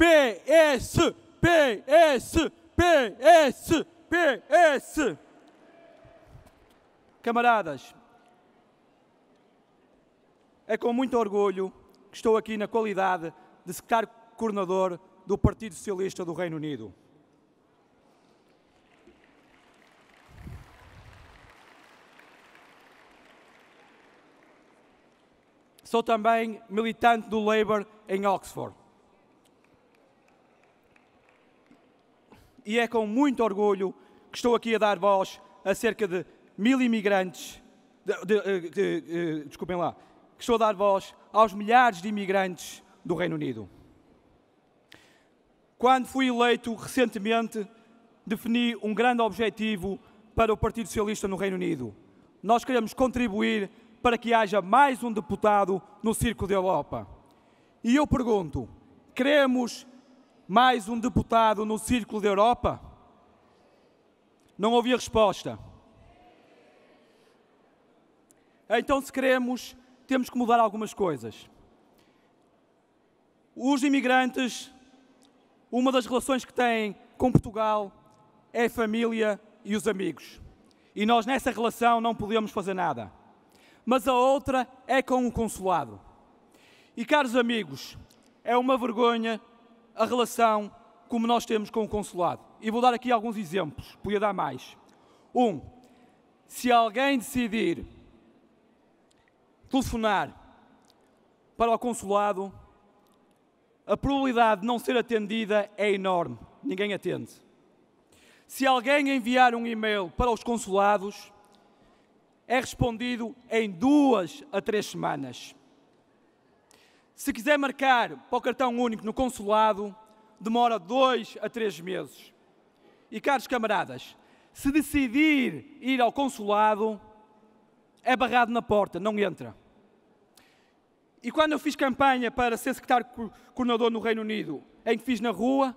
PS, PS, PS, PS. Camaradas, é com muito orgulho que estou aqui na qualidade de secretário coordenador do Partido Socialista do Reino Unido. Sou também militante do Labour em Oxford. e é com muito orgulho que estou aqui a dar voz a cerca de mil imigrantes, de, de, eh, de, eh, desculpem lá, que estou a dar voz aos milhares de imigrantes do Reino Unido. Quando fui eleito recentemente, defini um grande objetivo para o Partido Socialista no Reino Unido. Nós queremos contribuir para que haja mais um deputado no Circo da Europa. E eu pergunto: queremos mais um deputado no Círculo da Europa? Não ouvi a resposta. Então, se queremos, temos que mudar algumas coisas. Os imigrantes, uma das relações que têm com Portugal é a família e os amigos. E nós, nessa relação, não podemos fazer nada. Mas a outra é com o consulado. E, caros amigos, é uma vergonha a relação como nós temos com o consulado. E vou dar aqui alguns exemplos, podia dar mais. Um, se alguém decidir telefonar para o consulado, a probabilidade de não ser atendida é enorme, ninguém atende. Se alguém enviar um e-mail para os consulados, é respondido em duas a três semanas. Se quiser marcar para o cartão único no consulado, demora dois a três meses. E caros camaradas, se decidir ir ao consulado, é barrado na porta, não entra. E quando eu fiz campanha para ser secretário coordenador no Reino Unido, em que fiz na rua,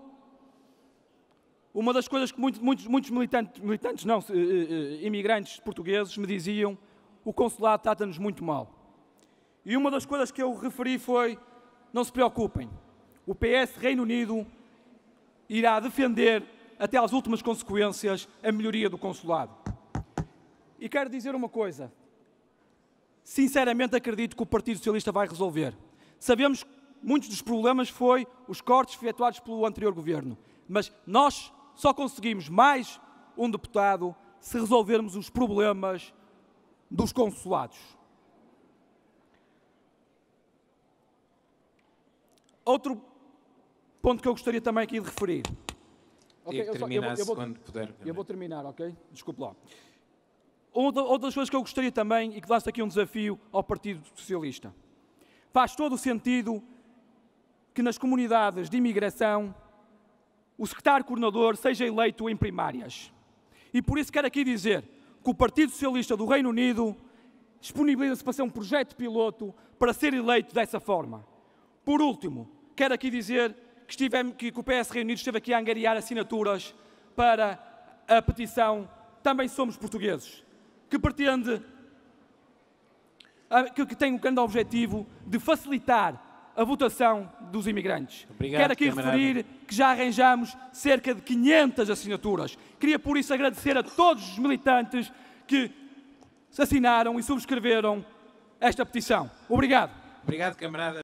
uma das coisas que muitos, muitos, muitos militantes, militantes, não, eh, eh, eh, imigrantes portugueses me diziam, o consulado trata-nos muito mal. E uma das coisas que eu referi foi: não se preocupem, o PS Reino Unido irá defender até às últimas consequências a melhoria do consulado. E quero dizer uma coisa: sinceramente acredito que o Partido Socialista vai resolver. Sabemos que muitos dos problemas foi os cortes efetuados pelo anterior governo, mas nós só conseguimos mais um deputado se resolvermos os problemas dos consulados. Outro ponto que eu gostaria também aqui de referir. Okay, eu, só, eu, vou, eu, vou, quando puder. Eu vou terminar, ok? Desculpe lá. Outra, outra das coisas que eu gostaria também, e que lanço aqui um desafio ao Partido Socialista. Faz todo o sentido que nas comunidades de imigração o secretário-coordenador seja eleito em primárias. E por isso quero aqui dizer que o Partido Socialista do Reino Unido disponibiliza-se para ser um projeto piloto para ser eleito dessa forma. Por último, quero aqui dizer que, estivemos, que o PS Reunido esteve aqui a angariar assinaturas para a petição Também Somos Portugueses, que pretende, ah, que tem o um grande objetivo de facilitar a votação dos imigrantes. Obrigado, Quero aqui camarada. referir que já arranjamos cerca de 500 assinaturas. Queria por isso agradecer a todos os militantes que assinaram e subscreveram esta petição. Obrigado. Obrigado, camarada.